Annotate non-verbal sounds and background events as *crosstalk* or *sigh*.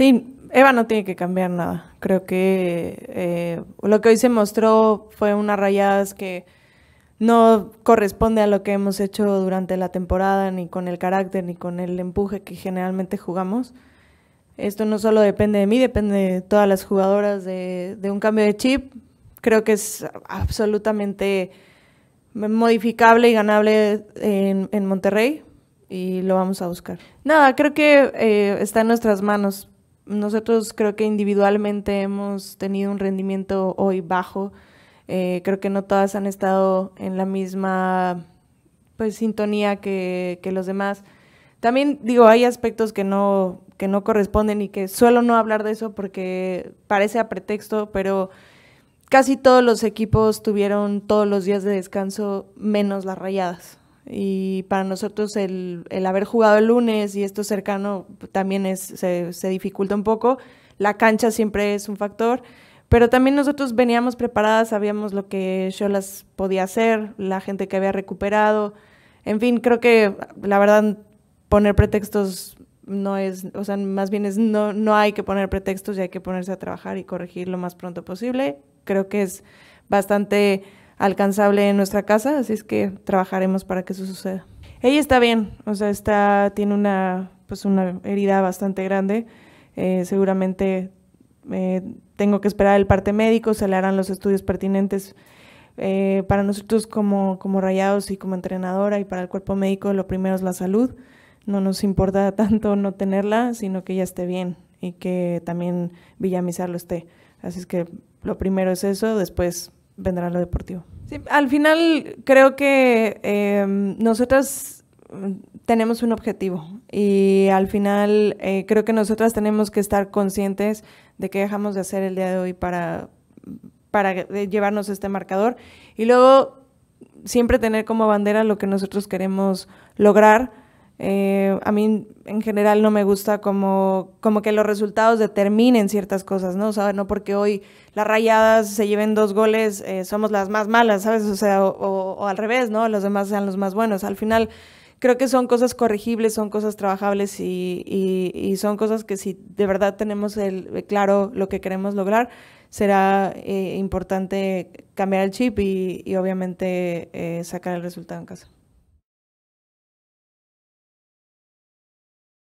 Sí, Eva no tiene que cambiar nada. Creo que eh, lo que hoy se mostró fue unas rayadas que no corresponde a lo que hemos hecho durante la temporada, ni con el carácter, ni con el empuje que generalmente jugamos. Esto no solo depende de mí, depende de todas las jugadoras de, un cambio de chip. Creo que es absolutamente modificable y ganable en, Monterrey y lo vamos a buscar. Nada, creo que eh, está en nuestras manos nosotros creo que individualmente hemos tenido un rendimiento hoy bajo. Eh, creo que no todas han estado en la misma pues, sintonía que, que, los demás. También digo, hay aspectos que no, que no corresponden y que suelo no hablar de eso porque parece a pretexto, pero casi todos los equipos tuvieron todos los días de descanso menos las rayadas. Y para nosotros el, el haber jugado el lunes y esto cercano también es, se, se dificulta un poco. La cancha siempre es un factor. Pero también nosotros veníamos preparadas, sabíamos lo que las podía hacer, la gente que había recuperado. En fin, creo que la verdad poner pretextos no es, o sea, más bien es no, no hay que poner pretextos y hay que ponerse a trabajar y corregir lo más pronto posible. Creo que es bastante alcanzable en nuestra casa, así es que trabajaremos para que eso suceda. Ella está bien, o sea, está, tiene una, pues una herida bastante grande, eh, seguramente eh, tengo que esperar el parte médico, se le harán los estudios pertinentes. Eh, para nosotros como, como rayados y como entrenadora y para el cuerpo médico lo primero es la salud. No nos importa *laughs* tanto no tenerla, sino que ella esté bien y que también Villamizar lo esté. Así es que lo primero es eso, después vendrá lo deportivo. al final creo que nosotros eh, nosotras mm, tenemos un objetivo y al final eh, creo que nosotras tenemos que estar conscientes de qué dejamos de hacer el día de hoy para, para eh, llevarnos este marcador y luego siempre tener como bandera lo que nosotros queremos lograr eh, a mí en general no me gusta como, que los resultados determinen ciertas cosas, ¿no? O sea, no porque hoy las rayadas se lleven dos goles, eh, somos las más malas, ¿sabes? O sea, o, al revés, ¿no? Los demás sean los más buenos. Al final creo que son cosas corregibles, son cosas trabajables y, son cosas que si de verdad tenemos el, eh, claro lo que queremos lograr, será importante cambiar el chip y obviamente sacar el resultado en casa.